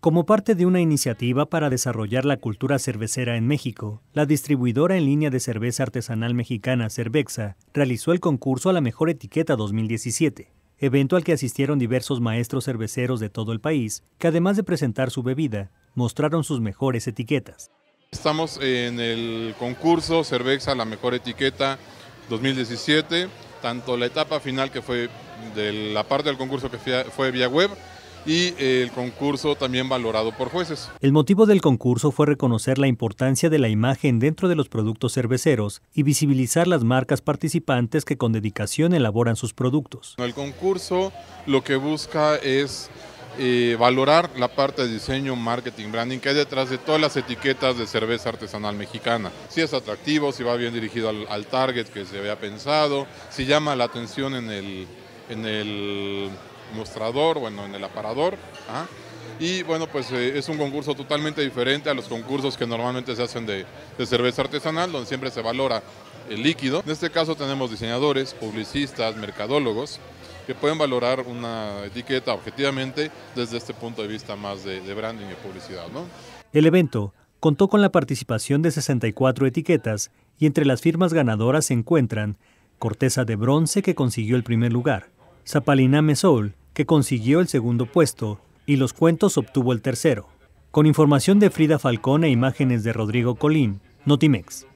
Como parte de una iniciativa para desarrollar la cultura cervecera en México, la distribuidora en línea de cerveza artesanal mexicana Cervexa realizó el concurso a la mejor etiqueta 2017, evento al que asistieron diversos maestros cerveceros de todo el país, que además de presentar su bebida, mostraron sus mejores etiquetas. Estamos en el concurso Cervexa la mejor etiqueta 2017, tanto la etapa final que fue de la parte del concurso que fue vía web, y eh, el concurso también valorado por jueces. El motivo del concurso fue reconocer la importancia de la imagen dentro de los productos cerveceros y visibilizar las marcas participantes que con dedicación elaboran sus productos. El concurso lo que busca es eh, valorar la parte de diseño, marketing, branding que hay detrás de todas las etiquetas de cerveza artesanal mexicana. Si es atractivo, si va bien dirigido al, target que se había pensado, si llama la atención en en el mostrador, bueno, en el aparador. Y bueno, pues eh, es un concurso totalmente diferente a los concursos que normalmente se hacen de, cerveza artesanal, donde siempre se valora el líquido. En este caso tenemos diseñadores, publicistas, mercadólogos, que pueden valorar una etiqueta objetivamente desde este punto de vista más de, branding y publicidad. ¿no? El evento contó con la participación de 64 etiquetas y entre las firmas ganadoras se encuentran Corteza de Bronce que consiguió el primer lugar, Zapaliname Sol, que consiguió el segundo puesto, y Los Cuentos obtuvo el tercero. Con información de Frida Falcón e imágenes de Rodrigo Colín, Notimex.